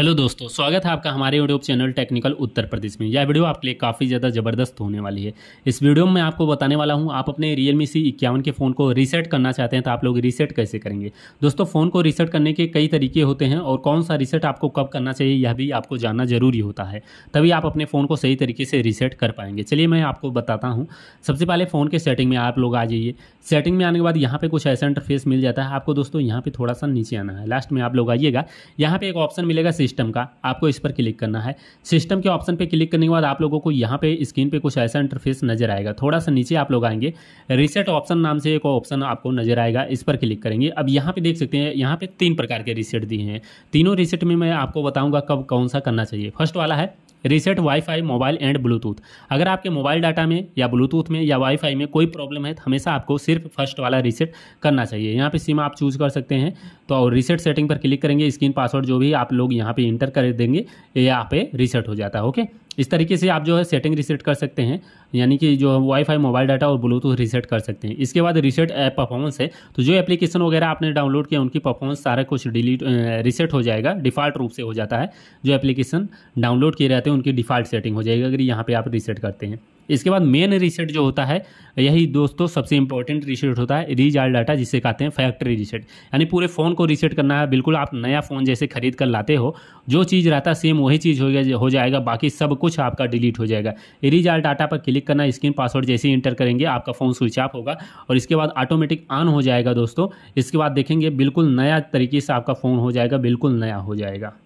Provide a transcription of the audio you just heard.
hello दोस्तों स्वागत है आपका हमारे YouTube channel technical Uttar Pradesh में यह वीडियो आपके लिए काफ़ी ज़्यादा ज़बरदस्त होने वाली है इस वीडियो में मैं आपको बताने वाला हूं आप अपने रियल मी सी इक्यावन के फ़ोन को रीसेट करना चाहते हैं तो आप लोग रीसेट कैसे करेंगे दोस्तों फ़ोन को रीसेट करने के कई तरीके होते हैं और कौन सा रीसेट आपको कब करना चाहिए यह भी आपको जानना जरूरी होता है तभी आप अपने फ़ोन को सही तरीके से रीसेट कर पाएंगे चलिए मैं आपको बताता हूँ सबसे पहले फ़ोन के सेटिंग में आप लोग आ जाइए सेटिंग में आने के बाद यहाँ पर कुछ ऐसा इंटरफेस मिल जाता है आपको दोस्तों यहाँ पर थोड़ा सा नीचे आना है लास्ट में आप लोग आइएगा यहाँ पर एक ऑप्शन मिलेगा सिस्टम का आपको इस पर क्लिक करना है सिस्टम के ऑप्शन पे क्लिक करने के बाद आप लोगों को यहाँ पे स्क्रीन पे कुछ ऐसा इंटरफेस नजर आएगा थोड़ा सा नीचे आप लोग आएंगे रिसेट ऑप्शन नाम से एक ऑप्शन आपको नजर आएगा इस पर क्लिक करेंगे अब यहाँ पे देख सकते हैं यहाँ पे तीन प्रकार के रिसेट दिए हैं तीनों रिसेट में मैं आपको बताऊंगा कब कौन सा करना चाहिए फर्स्ट वाला है reset WiFi mobile and Bluetooth अगर आपके मोबाइल डाटा में या ब्लूटूथ में या वाईफाई में कोई प्रॉब्लम है तो हमेशा आपको सिर्फ फर्स्ट वाला रीसेट करना चाहिए यहाँ पे सिम आप चूज कर सकते हैं तो रीसेट सेटिंग पर क्लिक करेंगे स्क्रीन पासवर्ड जो भी आप लोग यहाँ पर इंटर कर देंगे यहाँ पर रीसेट हो जाता है ओके इस तरीके से आप जो है सेटिंग रीसेट कर सकते हैं यानी कि जो वाईफाई मोबाइल डाटा और ब्लूटूथ रीसेट कर सकते हैं इसके बाद रीसेट ऐप परफॉर्मेंस है तो जो एप्लीकेशन वगैरह आपने डाउनलोड किया उनकी परफॉर्मेंस सारा कुछ डिलीट रीसेट हो जाएगा डिफ़ॉल्ट रूप से हो जाता है जो एप्लीकेशन डाउनलोड किए रहते हैं उनकी डिफ़ॉल्ट सेटिंग हो जाएगी अगर यहाँ पर आप रीसेट करते हैं इसके बाद मेन रीसेट जो होता है यही दोस्तों सबसे इंपॉर्टेंट रिसेट होता है रीजाल डाटा जिसे कहते हैं फैक्ट्री रीसेट यानी पूरे फ़ोन को रीसेट करना है बिल्कुल आप नया फ़ोन जैसे खरीद कर लाते हो जो चीज़ रहता है सेम वही चीज़ हो गया हो जाएगा बाकी सब कुछ आपका डिलीट हो जाएगा रीजाल डाटा पर क्लिक करना स्क्रीन पासवर्ड जैसे ही इंटर करेंगे आपका फ़ोन स्विच ऑफ होगा और इसके बाद ऑटोमेटिक ऑन हो जाएगा दोस्तों इसके बाद देखेंगे बिल्कुल नया तरीके से आपका फ़ोन हो जाएगा बिल्कुल नया हो जाएगा